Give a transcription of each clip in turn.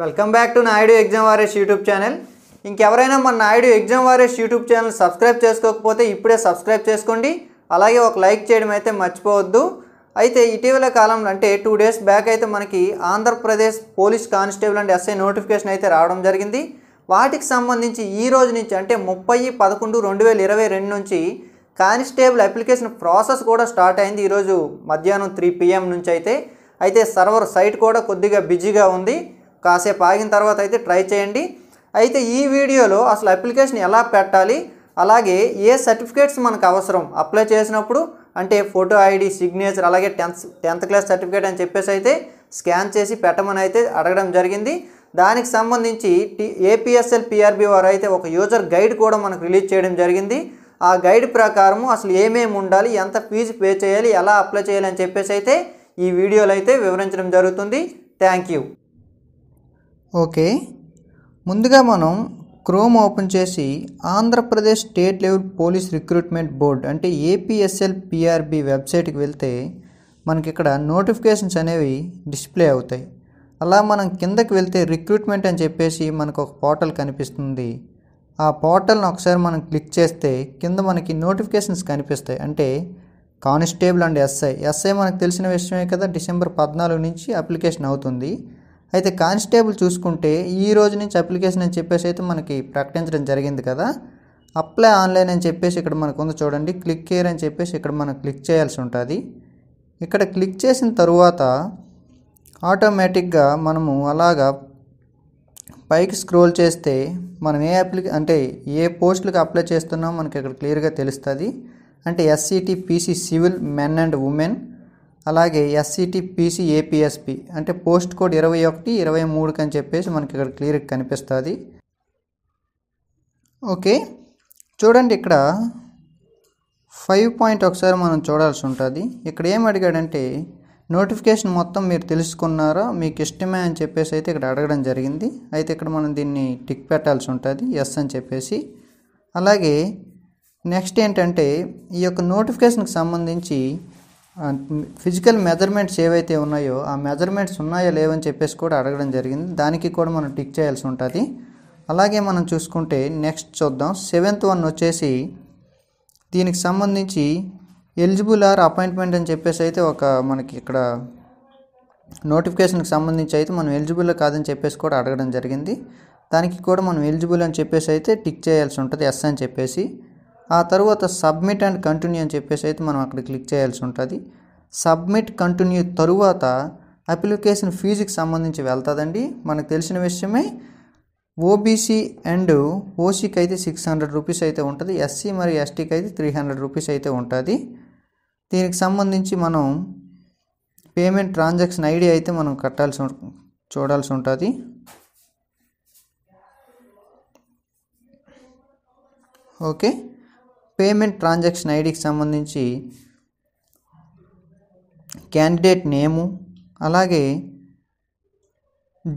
welcome back to Naidu exam warriors YouTube channel ఇంకెవరైనా మన Naidu exam warriors YouTube channel subscribe చేసుకోకపోతే ఇప్పుడే సబ్స్క్రైబ్ చేసుకోండి అలాగే ఒక లైక్ చేయడం అయితే మర్చిపోవద్దు అయితే ఇటీవల కాలంలో అంటే టూ డేస్ బ్యాక్ అయితే మనకి Andhra Pradesh police constable and SI notification అయితే రావడం జరిగింది వాటికి సంబంధించి ఈ రోజు నుంచి అంటే ముప్పై పదకొండు రెండు వేల ఇరవై రెండు నుంచి కానిస్టేబుల్ అప్లికేషన్ ప్రాసెస్ కూడా స్టార్ట్ అయింది ఈరోజు మధ్యాహ్నం త్రీ పిఎం నుంచి అయితే అయితే సర్వర్ సైట్ కూడా కొద్దిగా బిజీగా ఉంది కాసేపు ఆగిన తర్వాత అయితే ట్రై చేయండి అయితే ఈ వీడియోలో అసలు అప్లికేషన్ ఎలా పెట్టాలి అలాగే ఏ సర్టిఫికేట్స్ మనకు అవసరం అప్లై చేసినప్పుడు అంటే ఫోటో ఐడి సిగ్నేచర్ అలాగే టెన్త్ టెన్త్ క్లాస్ సర్టిఫికేట్ అని చెప్పేసి అయితే స్కాన్ చేసి పెట్టమని అయితే అడగడం జరిగింది దానికి సంబంధించి టీ ఏపీఎస్ఎల్ పిఆర్బి వారు అయితే ఒక యూజర్ గైడ్ కూడా మనకు రిలీజ్ చేయడం జరిగింది ఆ గైడ్ ప్రకారము అసలు ఏమేమి ఉండాలి ఎంత ఫీజు పే చేయాలి ఎలా అప్లై చేయాలి అని చెప్పేసి అయితే ఈ వీడియోలో అయితే వివరించడం జరుగుతుంది థ్యాంక్ యూ ఓకే ముందుగా మనం క్రోమ్ ఓపెన్ చేసి Andhra Pradesh state level police recruitment board అంటే ఏపీఎస్ఎల్ పిఆర్బి వెబ్సైట్కి వెళ్తే మనకి ఇక్కడ నోటిఫికేషన్స్ అనేవి డిస్ప్లే అవుతాయి అలా మనం కిందకి వెళ్తే రిక్రూట్మెంట్ అని చెప్పేసి మనకు ఒక పోర్టల్ కనిపిస్తుంది ఆ పోర్టల్ని ఒకసారి మనం క్లిక్ చేస్తే కింద మనకి నోటిఫికేషన్స్ కనిపిస్తాయి అంటే కానిస్టేబుల్ అండ్ ఎస్ఐ ఎస్ఐ మనకు తెలిసిన విషయమే కదా డిసెంబర్ పద్నాలుగు నుంచి అప్లికేషన్ అవుతుంది అయితే కానిస్టేబుల్ చూసుకుంటే ఈ రోజు నుంచి అప్లికేషన్ అని చెప్పేసి అయితే మనకి ప్రకటించడం జరిగింది కదా అప్లై ఆన్లైన్ అని చెప్పేసి ఇక్కడ మనకు ఉంది చూడండి క్లిక్ కేర్ అని చెప్పేసి ఇక్కడ మనం క్లిక్ చేయాల్సి ఉంటుంది ఇక్కడ క్లిక్ చేసిన తరువాత ఆటోమేటిక్గా మనము అలాగా పైకి స్క్రోల్ చేస్తే మనం ఏ అప్లి అంటే ఏ పోస్టులకు అప్లై చేస్తున్నామో మనకి ఇక్కడ క్లియర్గా తెలుస్తుంది అంటే SCT PC civil men and women అలాగే ఎస్సిటి పీసీ ఏపీఎస్పి అంటే పోస్ట్ కోడ్ ఇరవై ఒకటి ఇరవై మూడుకి అని చెప్పేసి మనకి ఇక్కడ క్లియర్గా కనిపిస్తుంది ఓకే చూడండి ఇక్కడ ఫైవ్ పాయింట్ ఒకసారి మనం చూడాల్సి ఉంటుంది ఇక్కడ ఏం అడిగాడంటే నోటిఫికేషన్ మొత్తం మీరు తెలుసుకున్నారా మీకు ఇష్టమే అని చెప్పేసి అయితే ఇక్కడ అడగడం జరిగింది అయితే ఇక్కడ మనం దీన్ని టిక్ పెట్టాల్సి ఉంటుంది ఎస్ అని చెప్పేసి అలాగే నెక్స్ట్ ఏంటంటే ఈ యొక్క నోటిఫికేషన్కి సంబంధించి ఫిజికల్ మెజర్మెంట్స్ ఏవైతే ఉన్నాయో ఆ మెజర్మెంట్స్ ఉన్నాయో లేవని చెప్పేసి కూడా అడగడం జరిగింది దానికి కూడా మనం టిక్ చేయాల్సి ఉంటుంది అలాగే మనం చూసుకుంటే నెక్స్ట్ చూద్దాం సెవెంత్ వన్ వచ్చేసి దీనికి సంబంధించి ఎలిజిబుల్ ఆర్ అపాయింట్మెంట్ అని చెప్పేసి అయితే ఒక మనకి ఇక్కడ నోటిఫికేషన్కి సంబంధించి అయితే మనం ఎలిజిబుల్ కాదని చెప్పేసి కూడా అడగడం జరిగింది దానికి కూడా మనం ఎలిజిబుల్ అని చెప్పేసి అయితే టిక్ చేయాల్సి ఉంటుంది ఎస్ అని చెప్పేసి ఆ తర్వాత సబ్మిట్ అండ్ కంటిన్యూ అని చెప్పేసి అయితే మనం అక్కడ క్లిక్ చేయాల్సి ఉంటుంది సబ్మిట్ కంటిన్యూ తరువాత అప్లికేషన్ ఫీజుకి సంబంధించి వెళ్తుందండి మనకు తెలిసిన విషయమే ఓబీసీ అండ్ ఓసీకి అయితే సిక్స్ హండ్రెడ్ రూపీస్ అయితే ఉంటుంది ఎస్సీ మరియు ఎస్టీకి అయితే త్రీ హండ్రెడ్ రూపీస్ అయితే ఉంటుంది దీనికి సంబంధించి మనం పేమెంట్ ట్రాన్సాక్షన్ ఐడి అయితే మనం కట్టాల్సి చూడాల్సి ఉంటుంది ఓకే పేమెంట్ ట్రాన్సాక్షన్ ఐడికి సంబంధించి క్యాండిడేట్ నేము అలాగే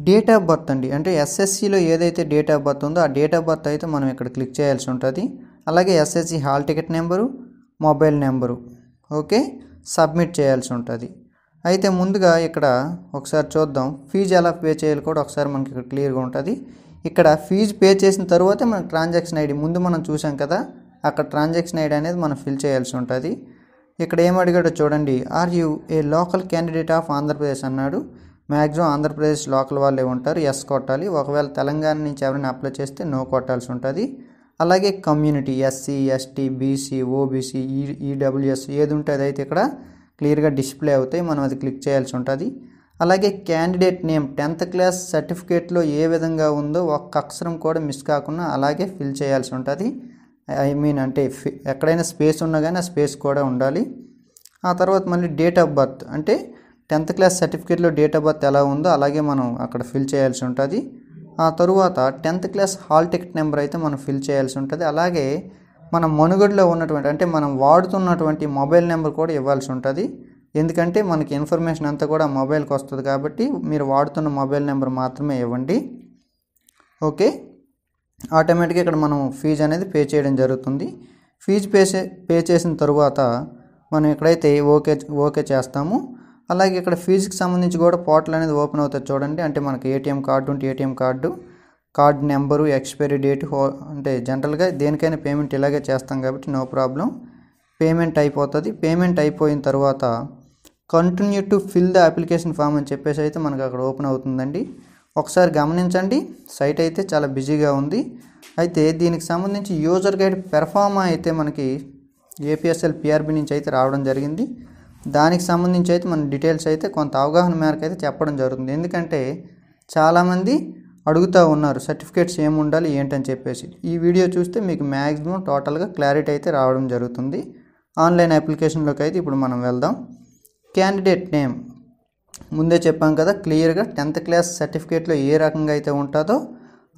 డేట్ ఆఫ్ బర్త్ అండి అంటే ఎస్ఎస్సిలో ఏదైతే డేట్ ఆఫ్ బర్త్ ఉందో ఆ డేట్ ఆఫ్ బర్త్ అయితే మనం ఇక్కడ క్లిక్ చేయాల్సి ఉంటుంది అలాగే SSC hall ticket number mobile number okay submit చేయాల్సి ఉంటుంది అయితే ముందుగా ఇక్కడ ఒకసారి చూద్దాం ఫీజు ఎలా పే చేయాలి కూడా ఒకసారి మనకి ఇక్కడ క్లియర్గా ఉంటుంది ఇక్కడ ఫీజు పే చేసిన తర్వాతే మనకి ట్రాన్సాక్షన్ ఐడి ముందు మనం చూసాం కదా అక్కడ ట్రాన్సాక్షన్ ఐడి అనేది మనం ఫిల్ చేయాల్సి ఉంటుంది ఇక్కడ ఏం అడిగాడో చూడండి are you a local candidate of Andhra Pradesh అన్నాడు మ్యాక్సిమం ఆంధ్రప్రదేశ్ లోకల్ వాళ్ళే ఉంటారు ఎస్ కొట్టాలి ఒకవేళ తెలంగాణ నుంచి ఎవరైనా అప్లై చేస్తే నో కొట్టాల్సి ఉంటుంది అలాగే community SC ST BC OBC ఈ ఈడబ్ల్యూఎస్ ఏది ఉంటే అయితే ఇక్కడ క్లియర్గా డిస్ప్లే అవుతాయి మనం అది క్లిక్ చేయాల్సి ఉంటుంది అలాగే క్యాండిడేట్ నేమ్ టెన్త్ క్లాస్ సర్టిఫికేట్లో ఏ విధంగా ఉందో ఒక్క అక్షరం కూడా మిస్ కాకుండా అలాగే ఫిల్ చేయాల్సి ఉంటుంది ఐ మీన్ అంటే ఎక్కడైనా స్పేస్ ఉన్నా కానీ ఆ స్పేస్ కూడా ఉండాలి ఆ తర్వాత మళ్ళీ డేట్ ఆఫ్ బర్త్ అంటే టెన్త్ క్లాస్ సర్టిఫికేట్లో డేట్ ఆఫ్ బర్త్ ఎలా ఉందో అలాగే మనం అక్కడ ఫిల్ చేయాల్సి ఉంటుంది ఆ తరువాత tenth class hall ticket number అయితే మనం ఫిల్ చేయాల్సి ఉంటుంది అలాగే మన మనుగడలో ఉన్నటువంటి అంటే మనం వాడుతున్నటువంటి మొబైల్ నెంబర్ కూడా ఇవ్వాల్సి ఉంటుంది ఎందుకంటే మనకి ఇన్ఫర్మేషన్ అంతా కూడా మొబైల్కి వస్తుంది కాబట్టి మీరు వాడుతున్న మొబైల్ నెంబర్ మాత్రమే ఇవ్వండి ఓకే ఆటోమేటిక్గా ఇక్కడ మనం ఫీజు అనేది పే చేయడం జరుగుతుంది ఫీజు పే పే చేసిన తరువాత మనం ఎక్కడైతే ఓకే ఓకే చేస్తాము అలాగే ఇక్కడ ఫీజుకి సంబంధించి కూడా పోర్టల్ అనేది ఓపెన్ అవుతుంది చూడండి అంటే మనకి ఏటీఎం కార్డు ఉంటే ATM card card number expiry date హో అంటే జనరల్గా దేనికైనా పేమెంట్ ఇలాగే చేస్తాం కాబట్టి నో ప్రాబ్లం పేమెంట్ అయిపోతుంది పేమెంట్ అయిపోయిన తర్వాత continue to fill the application form అని చెప్పేసి అయితే మనకు అక్కడ ఓపెన్ అవుతుందండి ఒకసారి గమనించండి సైట్ అయితే చాలా బిజీగా ఉంది అయితే దీనికి సంబంధించి యూజర్ గైడ్ పెర్ఫార్మా అయితే మనకి ఏపీఎస్ఎల్ పిఆర్బి నుంచి అయితే రావడం జరిగింది దానికి సంబంధించి అయితే మన డీటెయిల్స్ అయితే కొంత అవగాహన మేరకు అయితే చెప్పడం జరుగుతుంది ఎందుకంటే చాలామంది అడుగుతూ ఉన్నారు సర్టిఫికేట్స్ ఏమి ఉండాలి ఏంటని చెప్పేసి ఈ వీడియో చూస్తే మీకు మ్యాక్సిమం టోటల్గా క్లారిటీ అయితే రావడం జరుగుతుంది ఆన్లైన్ అప్లికేషన్లోకి అయితే ఇప్పుడు మనం వెళ్దాం క్యాండిడేట్ నేమ్ ముందే చెప్పాం కదా క్లియర్గా టెన్త్ క్లాస్ సర్టిఫికేట్లో ఏ రకంగా అయితే ఉంటుందో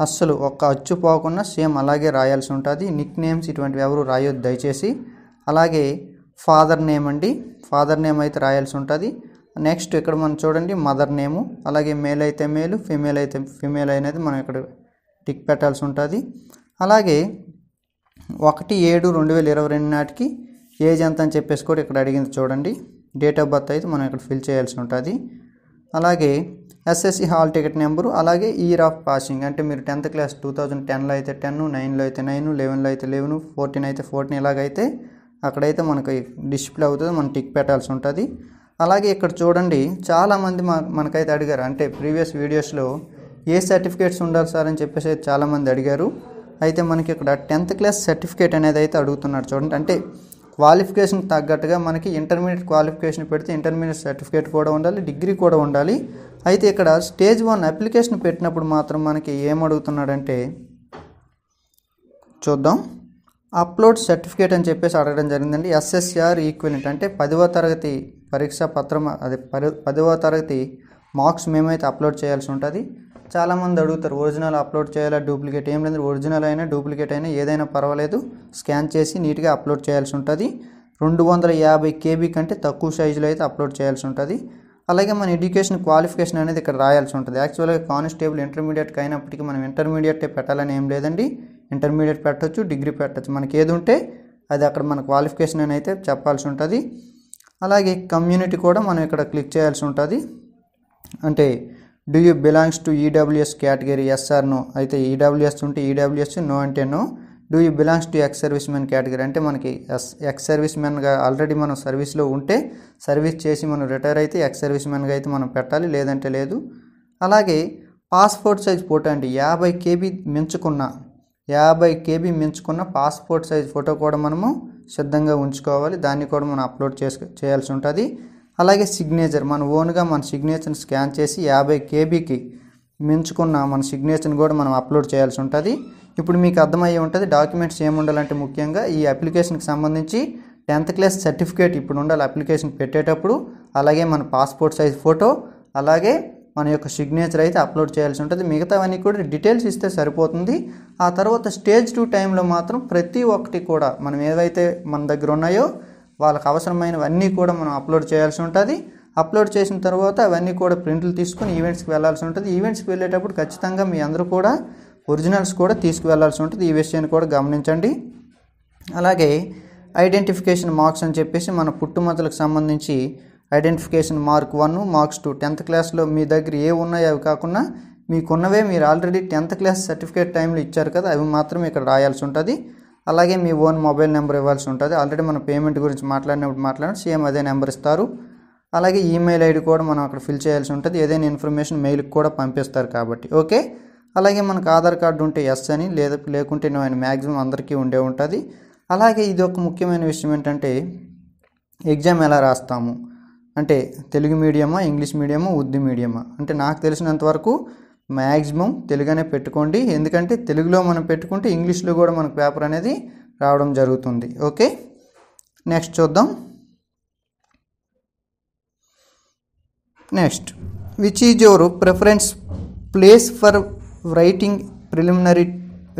అస్సలు ఒక్క అచ్చు పోకుండా సేమ్ అలాగే రాయాల్సి ఉంటుంది నిక్ నేమ్స్ ఇటువంటివి ఎవరు రాయొద్దు దయచేసి అలాగే ఫాదర్ నేమ్ అండి ఫాదర్ నేమ్ అయితే రాయాల్సి ఉంటుంది నెక్స్ట్ ఇక్కడ మనం చూడండి మదర్ నేము అలాగే మేల్ అయితే మేలు ఫిమేల్ అయితే ఫిమేల్ అనేది మనం ఇక్కడ టిక్ పెట్టాల్సి ఉంటుంది అలాగే ఒకటి ఏడు రెండు వేల ఇరవై రెండు నాటికి ఏజ్ ఎంత అని చెప్పేసి కూడా ఇక్కడ అడిగింది చూడండి డేట్ ఆఫ్ బర్త్ అయితే మనం ఇక్కడ ఫిల్ చేయాల్సి ఉంటుంది అలాగే ఎస్ఎస్సి హాల్ టికెట్ నెంబరు అలాగే ఇయర్ ఆఫ్ పాసింగ్ అంటే మీరు టెన్త్ క్లాస్ టూ థౌజండ్ టెన్లో అయితే టెన్ నైన్లో అయితే నైన్ లెవెన్లో అయితే లెవెన్ ఫోర్టీన్ అయితే ఫోర్టీన్ ఇలాగైతే అక్కడైతే మనకి డిస్ప్లే అవుతుంది మనం టిక్ పెట్టాల్సి ఉంటుంది అలాగే ఇక్కడ చూడండి చాలామంది మా మనకైతే అడిగారు అంటే ప్రీవియస్ వీడియోస్లో ఏ సర్టిఫికేట్స్ ఉండాలి సార్ అని చెప్పేసి చాలామంది అడిగారు అయితే మనకి ఇక్కడ టెన్త్ క్లాస్ సర్టిఫికేట్ అనేది అయితే అడుగుతున్నారు చూడండి అంటే క్వాలిఫికేషన్ తగ్గట్టుగా మనకి ఇంటర్మీడియట్ క్వాలిఫికేషన్ పెడితే ఇంటర్మీడియట్ సర్టిఫికేట్ కూడా ఉండాలి డిగ్రీ కూడా ఉండాలి అయితే ఇక్కడ స్టేజ్ వన్ అప్లికేషన్ పెట్టినప్పుడు మాత్రం మనకి ఏమడుగుతున్నాడంటే చూద్దాం అప్లోడ్ సర్టిఫికేట్ అని చెప్పేసి అడగడం జరిగిందండి ఎస్ఎస్ఆర్ ఈక్వలెంట్ అంటే పదవ తరగతి పరీక్షా పత్రం అదే పదవ తరగతి మార్క్స్ మేమైతే అప్లోడ్ చేయాల్సి ఉంటుంది చాలామంది అడుగుతారు ఒరిజినల్ అప్లోడ్ చేయాలా డూప్లికేట్ ఏం లేదు ఒరిజినల్ అయినా డూప్లికేట్ అయినా ఏదైనా పర్వాలేదు స్కాన్ చేసి నీట్గా అప్లోడ్ చేయాల్సి ఉంటుంది రెండు వందల యాభై కేబీ కంటే తక్కువ సైజులో అయితే అప్లోడ్ చేయాల్సి ఉంటుంది అలాగే మన ఎడ్యుకేషన్ క్వాలిఫికేషన్ అనేది ఇక్కడ రాయాల్సి ఉంటుంది యాక్చువల్గా కానిస్టేబుల్ ఇంటర్మీడియట్ అయినప్పటికీ మనం ఇంటర్మీడియట్ పెట్టాలని ఏం లేదండి ఇంటర్మీడియట్ పెట్టచ్చు డిగ్రీ పెట్టచ్చు మనకి ఏది ఉంటే అది అక్కడ మన క్వాలిఫికేషన్ అని అయితే చెప్పాల్సి ఉంటుంది అలాగే కమ్యూనిటీ కూడా మనం ఇక్కడ క్లిక్ చేయాల్సి ఉంటుంది అంటే do you belongs to EWS category yes or no అయితే ఈడబ్ల్యూఎస్ e ఉంటే ఈడబ్ల్యూఎస్ e నో అంటే no do you belongs to ex service men category అంటే మనకి ఎస్ ఎక్స్ సర్వీస్ మెన్గా ఆల్రెడీ మనం సర్వీస్లో ఉంటే సర్వీస్ చేసి మనం రిటైర్ అయితే ఎక్స్ సర్వీస్ మెన్గా అయితే మనం పెట్టాలి లేదంటే లేదు అలాగే పాస్పోర్ట్ సైజ్ ఫోటో అంటే యాభై కేబీ మించుకున్న యాభై కేబీ మించుకున్న పాస్పోర్ట్ సైజ్ ఫోటో కూడా మనము సిద్ధంగా ఉంచుకోవాలి దాన్ని కూడా మనం అప్లోడ్ చేసు చేయాల్సి ఉంటుంది అలాగే సిగ్నేచర్ మన ఓన్గా మన సిగ్నేచర్ని స్కాన్ చేసి యాభై కేబీకి మించుకున్న మన సిగ్నేచర్ని కూడా మనం అప్లోడ్ చేయాల్సి ఉంటుంది ఇప్పుడు మీకు అర్థమయ్యే ఉంటుంది డాక్యుమెంట్స్ ఏముండాలంటే ముఖ్యంగా ఈ అప్లికేషన్కి సంబంధించి టెన్త్ క్లాస్ సర్టిఫికేట్ ఇప్పుడు ఉండాలి అప్లికేషన్ పెట్టేటప్పుడు అలాగే మన పాస్పోర్ట్ సైజ్ ఫోటో అలాగే మన యొక్క సిగ్నేచర్ అయితే అప్లోడ్ చేయాల్సి ఉంటుంది మిగతావన్నీ కూడా డీటెయిల్స్ ఇస్తే సరిపోతుంది ఆ తర్వాత స్టేజ్ టూ టైంలో మాత్రం ప్రతి ఒక్కటి కూడా మనం ఏవైతే మన దగ్గర ఉన్నాయో వాళ్ళకి అవసరమైనవన్నీ కూడా మనం అప్లోడ్ చేయాల్సి ఉంటుంది అప్లోడ్ చేసిన తర్వాత అవన్నీ కూడా ప్రింట్లు తీసుకుని ఈవెంట్స్కి వెళ్ళాల్సి ఉంటుంది ఈవెంట్స్కి వెళ్ళేటప్పుడు ఖచ్చితంగా మీ అందరూ కూడా ఒరిజినల్స్ కూడా తీసుకువెళ్లాల్సి ఉంటుంది ఈ విషయాన్ని కూడా గమనించండి అలాగే ఐడెంటిఫికేషన్ మార్క్స్ అని చెప్పేసి మన పుట్టుమతులకు సంబంధించి identification mark one marks two tenth క్లాస్లో మీ దగ్గర ఏ ఉన్నాయో అవి కాకుండా మీకున్నవే మీరు ఆల్రెడీ టెన్త్ క్లాస్ సర్టిఫికేట్ టైంలో ఇచ్చారు కదా అవి మాత్రం ఇక్కడ రాయాల్సి ఉంటుంది అలాగే మీ ఓన్ మొబైల్ నెంబర్ ఇవ్వాల్సి ఉంటుంది ఆల్రెడీ మనం పేమెంట్ గురించి మాట్లాడినప్పుడు మాట్లాడిన సేమ్ అదే నెంబర్ ఇస్తారు అలాగే ఈమెయిల్ ఐడి కూడా మనం అక్కడ ఫిల్ చేయాల్సి ఉంటుంది ఏదైనా ఇన్ఫర్మేషన్ మెయిల్కి కూడా పంపిస్తారు కాబట్టి ఓకే అలాగే మనకు ఆధార్ కార్డు ఉంటే ఎస్ అని లేదా లేకుంటే నో ఆయన మ్యాక్సిమం అందరికీ ఉండే ఉంటుంది అలాగే ఇది ఒక ముఖ్యమైన విషయం ఏంటంటే ఎగ్జామ్ ఎలా రాస్తాము అంటే తెలుగు మీడియమా ఇంగ్లీష్ మీడియమా ఉర్దూ మీడియమా అంటే నాకు తెలిసినంతవరకు మ్యాక్సిమం తెలుగునే పెట్టుకోండి ఎందుకంటే తెలుగులో మనం పెట్టుకుంటే ఇంగ్లీష్లో కూడా మనకు పేపర్ అనేది రావడం జరుగుతుంది ఓకే నెక్స్ట్ చూద్దాం next which is your preference place for writing preliminary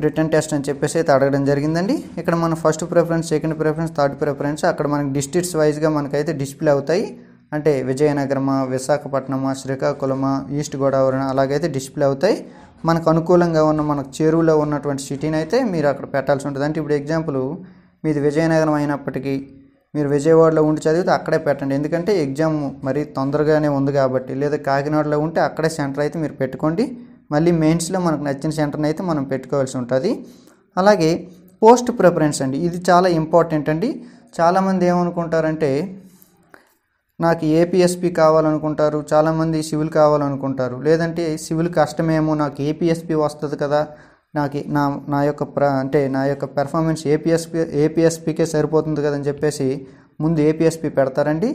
written test అని చెప్పేసి అయితే అడగడం జరిగిందండి ఇక్కడ మన first preference second preference third preference అక్కడ మనకి డిస్ట్రిక్ట్స్ వైజ్గా మనకైతే డిస్ప్లే అవుతాయి అంటే విజయనగరమా విశాఖపట్నమా శ్రీకాకుళమా ఈస్ట్ గోదావరి అలాగైతే డిస్ప్లే అవుతాయి మనకు అనుకూలంగా ఉన్న మనకు చేరువులో ఉన్నటువంటి సిటీని అయితే మీరు అక్కడ పెట్టాల్సి ఉంటుంది అంటే ఇప్పుడు ఎగ్జాంపుల్ మీది విజయనగరం అయినప్పటికీ మీరు విజయవాడలో ఉండి చదివితే అక్కడే పెట్టండి ఎందుకంటే ఎగ్జామ్ మరి తొందరగానే ఉంది కాబట్టి లేదా కాకినాడలో ఉంటే అక్కడే సెంటర్ అయితే మీరు పెట్టుకోండి మళ్ళీ మెయిన్స్లో మనకు నచ్చిన సెంటర్ని అయితే మనం పెట్టుకోవాల్సి ఉంటుంది అలాగే పోస్ట్ ప్రిఫరెన్స్ అండి ఇది చాలా ఇంపార్టెంట్ అండి చాలామంది ఏమనుకుంటారంటే నాకు ఏపీఎస్పీ కావాలనుకుంటారు చాలామంది సివిల్ కావాలనుకుంటారు లేదంటే సివిల్ కష్టమేమో నాకు ఏపీఎస్పి వస్తుంది కదా నాకు నా నా యొక్క ప్ర అంటే నా యొక్క పెర్ఫార్మెన్స్ ఏపీఎస్పీ ఏపీఎస్పీకే సరిపోతుంది కదని చెప్పేసి ముందు ఏపీఎస్పి పెడతారండి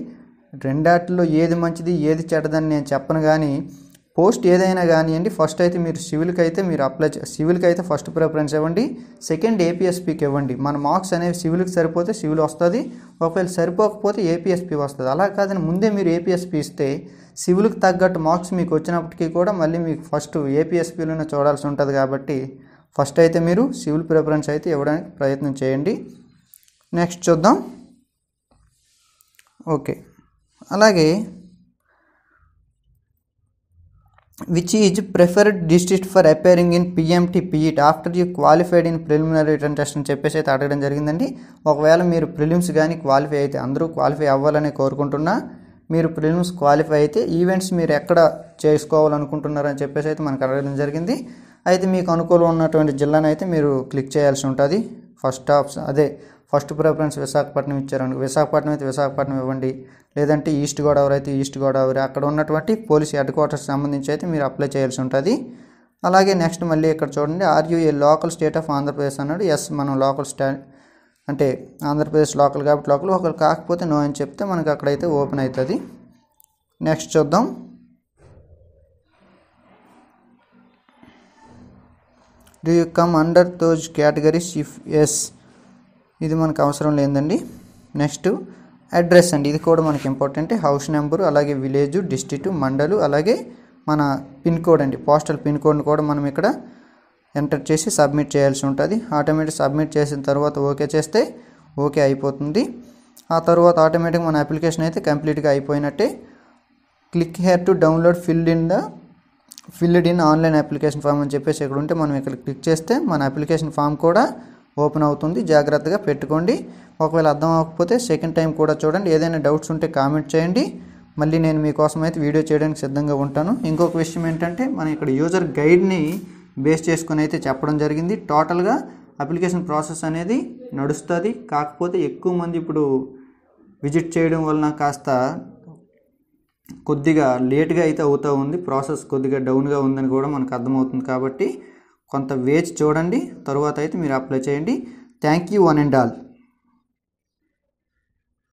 రెండాటిలో ఏది మంచిది ఏది చెడ్డదని నేను చెప్పను కానీ పోస్ట్ ఏదైనా కానివ్వండి ఫస్ట్ అయితే మీరు సివిల్కి అయితే మీరు అప్లై సివిల్కి అయితే ఫస్ట్ ప్రిఫరెన్స్ ఇవ్వండి సెకండ్ ఏపీఎస్పీకి ఇవ్వండి మన మార్క్స్ అనేవి సివిల్కి సరిపోతే సివిల్ వస్తుంది ఒకవేళ సరిపోకపోతే ఏపీఎస్పీ వస్తుంది అలా కాదని ముందే మీరు ఏపీఎస్పీ ఇస్తే సివిల్కి తగ్గట్టు మార్క్స్ మీకు వచ్చినప్పటికీ కూడా మళ్ళీ మీకు ఫస్ట్ ఏపీఎస్పీలోనే చూడాల్సి ఉంటుంది కాబట్టి ఫస్ట్ అయితే మీరు సివిల్ ప్రిఫరెన్స్ అయితే ఇవ్వడానికి ప్రయత్నం చేయండి నెక్స్ట్ చూద్దాం ఓకే అలాగే which is preferred district for appearing in PMT PET after you qualified in preliminary written test అని చెప్పేసి అయితే అడగడం జరిగిందండి ఒకవేళ మీరు ప్రిలిమ్స్ కానీ క్వాలిఫై అయితే అందరూ క్వాలిఫై అవ్వాలని కోరుకుంటున్నా మీరు ప్రిలిమ్స్ క్వాలిఫై అయితే ఈవెంట్స్ మీరు ఎక్కడ చేసుకోవాలనుకుంటున్నారని చెప్పేసి అయితే మనకు అడగడం జరిగింది అయితే మీకు అనుకూలం ఉన్నటువంటి జిల్లాను అయితే మీరు క్లిక్ చేయాల్సి ఉంటుంది ఫస్ట్ ఆప్షన్ అదే ఫస్ట్ ప్రిఫరెన్స్ విశాఖపట్నం ఇచ్చారనుకో విశాఖపట్నం అయితే విశాఖపట్నం ఇవ్వండి లేదంటే ఈస్ట్ గోదావరి అయితే ఈస్ట్ గోదావరి అక్కడ ఉన్నటువంటి పోలీస్ హెడ్ క్వార్టర్స్ సంబంధించి అయితే మీరు అప్లై చేయాల్సి ఉంటుంది అలాగే నెక్స్ట్ మళ్ళీ ఇక్కడ చూడండి are you a local state of Andhra Pradesh అన్నాడు ఎస్ మనం లోకల్ స్టా అంటే ఆంధ్రప్రదేశ్ లోకల్ కాబట్టి లోకల్ ఒకరు కాకపోతే నో అని చెప్తే మనకు అక్కడైతే ఓపెన్ అవుతుంది నెక్స్ట్ చూద్దాం do you come under those categories if yes ఇది మనకు అవసరం లేదండి నెక్స్ట్ అడ్రస్ అండి ఇది కూడా మనకి ఇంపార్టెంట్ హౌస్ నెంబరు అలాగే విలేజ్ డిస్టిక్ మండలు అలాగే మన పిన్ కోడ్ అండి పోస్టల్ పిన్ కోడ్ని కూడా మనం ఇక్కడ ఎంటర్ చేసి సబ్మిట్ చేయాల్సి ఉంటుంది ఆటోమేటిక్ సబ్మిట్ చేసిన తర్వాత ఓకే చేస్తే ఓకే అయిపోతుంది ఆ తర్వాత ఆటోమేటిక్ మన అప్లికేషన్ అయితే కంప్లీట్గా అయిపోయినట్టే click here to download filled in the filled in online application form అని చెప్పేసి ఇక్కడ ఉంటే మనం ఇక్కడ క్లిక్ చేస్తే మన అప్లికేషన్ ఫామ్ కూడా ఓపెన్ అవుతుంది జాగ్రత్తగా పెట్టుకోండి ఒకవేళ అర్థం అవ్వకపోతే సెకండ్ టైం కూడా చూడండి ఏదైనా డౌట్స్ ఉంటే కామెంట్ చేయండి మళ్ళీ నేను మీకోసం అయితే వీడియో చేయడానికి సిద్ధంగా ఉంటాను ఇంకొక విషయం ఏంటంటే మనం ఇక్కడ యూజర్ గైడ్ని బేస్ చేసుకుని అయితే చెప్పడం జరిగింది టోటల్గా అప్లికేషన్ ప్రాసెస్ అనేది నడుస్తుంది కాకపోతే ఎక్కువ మంది ఇప్పుడు విజిట్ చేయడం వలన కాస్త కొద్దిగా లేట్గా అయితే అవుతూ ఉంది ప్రాసెస్ కొద్దిగా డౌన్గా ఉందని కూడా మనకు అర్థమవుతుంది కాబట్టి కొంత వేచి చూడండి తరువాత అయితే మీరు అప్లై చేయండి thank you one and all